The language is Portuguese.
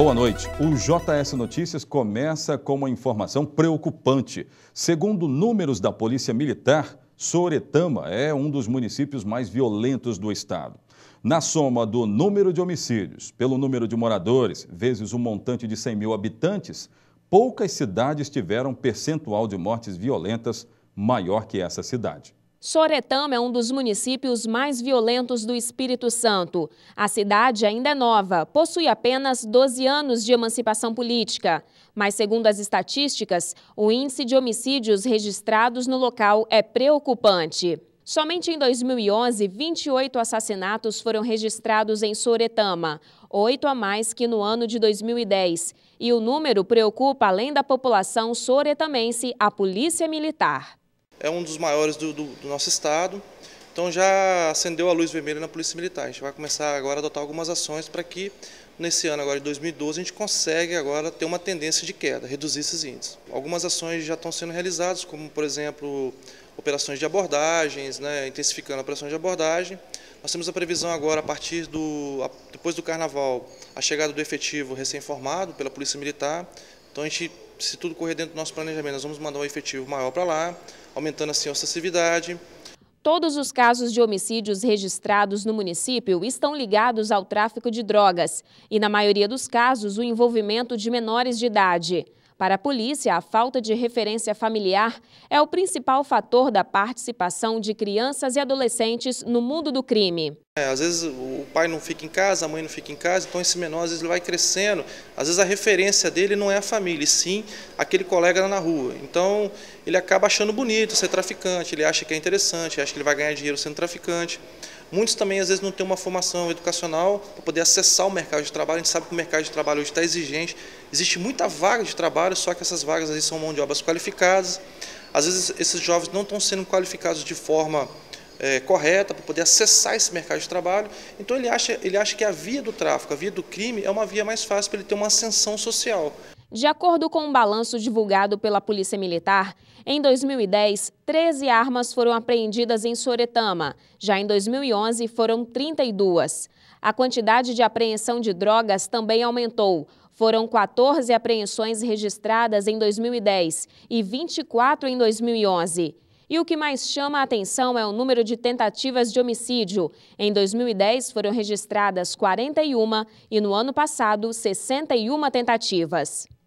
Boa noite. O JS Notícias começa com uma informação preocupante. Segundo números da Polícia Militar, Soretama é um dos municípios mais violentos do estado. Na soma do número de homicídios pelo número de moradores, vezes o um montante de 100 mil habitantes, poucas cidades tiveram percentual de mortes violentas maior que essa cidade. Soretama é um dos municípios mais violentos do Espírito Santo. A cidade ainda é nova, possui apenas 12 anos de emancipação política. Mas, segundo as estatísticas, o índice de homicídios registrados no local é preocupante. Somente em 2011, 28 assassinatos foram registrados em Soretama, oito a mais que no ano de 2010. E o número preocupa, além da população soretamense a Polícia Militar é um dos maiores do, do, do nosso estado. Então já acendeu a luz vermelha na Polícia Militar. A gente vai começar agora a adotar algumas ações para que nesse ano agora de 2012 a gente consegue agora ter uma tendência de queda, reduzir esses índices. Algumas ações já estão sendo realizadas, como por exemplo operações de abordagens, né, intensificando operações de abordagem. Nós temos a previsão agora a partir do depois do Carnaval a chegada do efetivo recém-formado pela Polícia Militar. Então a gente, se tudo correr dentro do nosso planejamento, nós vamos mandar um efetivo maior para lá, aumentando assim a acessividade. Todos os casos de homicídios registrados no município estão ligados ao tráfico de drogas e, na maioria dos casos, o envolvimento de menores de idade. Para a polícia, a falta de referência familiar é o principal fator da participação de crianças e adolescentes no mundo do crime. É, às vezes o pai não fica em casa, a mãe não fica em casa, então esse menor às vezes ele vai crescendo. Às vezes a referência dele não é a família, e sim aquele colega lá na rua. Então ele acaba achando bonito ser traficante, ele acha que é interessante, acha que ele vai ganhar dinheiro sendo traficante. Muitos também às vezes não têm uma formação educacional para poder acessar o mercado de trabalho. A gente sabe que o mercado de trabalho hoje está exigente. Existe muita vaga de trabalho, só que essas vagas vezes são mão de obras qualificadas. Às vezes esses jovens não estão sendo qualificados de forma é, correta para poder acessar esse mercado de trabalho. Então ele acha, ele acha que a via do tráfico, a via do crime, é uma via mais fácil para ele ter uma ascensão social. De acordo com um balanço divulgado pela Polícia Militar, em 2010, 13 armas foram apreendidas em Soretama. Já em 2011, foram 32. A quantidade de apreensão de drogas também aumentou. Foram 14 apreensões registradas em 2010 e 24 em 2011. E o que mais chama a atenção é o número de tentativas de homicídio. Em 2010 foram registradas 41 e no ano passado 61 tentativas.